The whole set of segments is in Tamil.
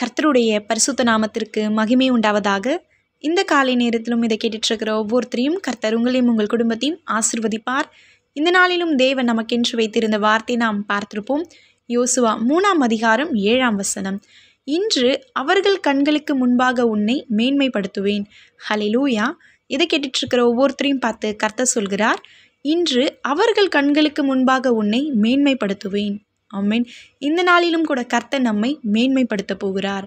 கர்த்தருடைய பரிசுத்த நாமத்திற்கு மகிமை உண்டாவதாக இந்த காலை நேரத்திலும் இதை கேட்டுட்ருக்கிற ஒவ்வொருத்தரையும் கர்த்தர் உங்களையும் உங்கள் குடும்பத்தையும் ஆசிர்வதிப்பார் இந்த நாளிலும் தேவன் நமக்கென்று வைத்திருந்த வார்த்தை நாம் பார்த்திருப்போம் யோசுவா மூணாம் அதிகாரம் ஏழாம் வசனம் இன்று அவர்கள் கண்களுக்கு முன்பாக உன்னை மேன்மைப்படுத்துவேன் ஹலிலூயா இதை கேட்டுட்ருக்கிற ஒவ்வொருத்தரையும் பார்த்து கர்த்தர் சொல்கிறார் இன்று அவர்கள் கண்களுக்கு முன்பாக உன்னை மேன்மைப்படுத்துவேன் அம்மேன் இந்த நாளிலும் கூட கர்த்த நம்மை மேன்மைப்படுத்த போகிறார்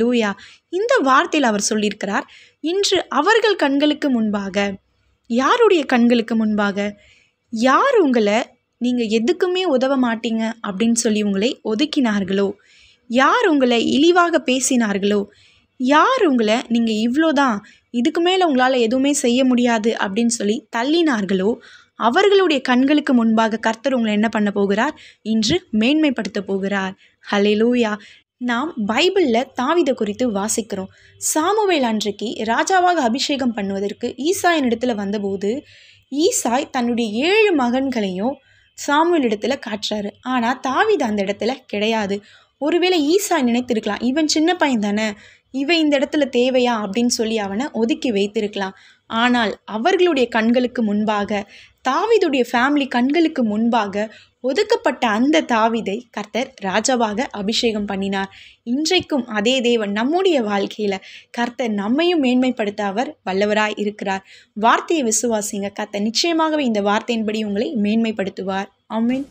லூயா இந்த வார்த்தையில் அவர் சொல்லியிருக்கிறார் இன்று அவர்கள் கண்களுக்கு முன்பாக யாருடைய கண்களுக்கு முன்பாக யார் உங்களை நீங்கள் எதுக்குமே உதவ மாட்டீங்க அப்படின்னு சொல்லி உங்களை ஒதுக்கினார்களோ யார் உங்களை இழிவாக பேசினார்களோ யார் உங்களை நீங்கள் இவ்வளோதான் இதுக்கு மேலே உங்களால் எதுவுமே செய்ய முடியாது அப்படின்னு சொல்லி தள்ளினார்களோ அவர்களுடைய கண்களுக்கு முன்பாக கர்த்தர் உங்களை என்ன பண்ண போகிறார் இன்று மேன்மைப்படுத்த போகிறார் ஹலே லூயா நாம் பைபிளில் தாவிதை குறித்து வாசிக்கிறோம் சாமுவேல் அன்றைக்கு ராஜாவாக அபிஷேகம் பண்ணுவதற்கு ஈசாயின் இடத்துல வந்தபோது ஈசாய் தன்னுடைய ஏழு மகன்களையும் சாமுவேல் இடத்துல காட்டுறாரு ஆனால் தாவித அந்த இடத்துல கிடையாது ஒருவேளை ஈசாய் நினைத்திருக்கலாம் இவன் சின்ன பையன் தானே இவன் இந்த இடத்துல தேவையா அப்படின்னு சொல்லி அவனை ஒதுக்கி வைத்திருக்கலாம் ஆனால் அவர்களுடைய கண்களுக்கு முன்பாக தாவிதுடைய ஃபேமிலி கண்களுக்கு முன்பாக ஒதுக்கப்பட்ட அந்த தாவிதை கர்த்தர் ராஜாவாக அபிஷேகம் பண்ணினார் இன்றைக்கும் அதே தேவன் நம்முடைய வாழ்க்கையில் கர்த்தர் நம்மையும் மேன்மைப்படுத்த அவர் வல்லவராய் இருக்கிறார் வார்த்தையை விசுவாசிங்க கர்த்தர் நிச்சயமாகவே இந்த வார்த்தையின்படி உங்களை மேன்மைப்படுத்துவார் அமீன்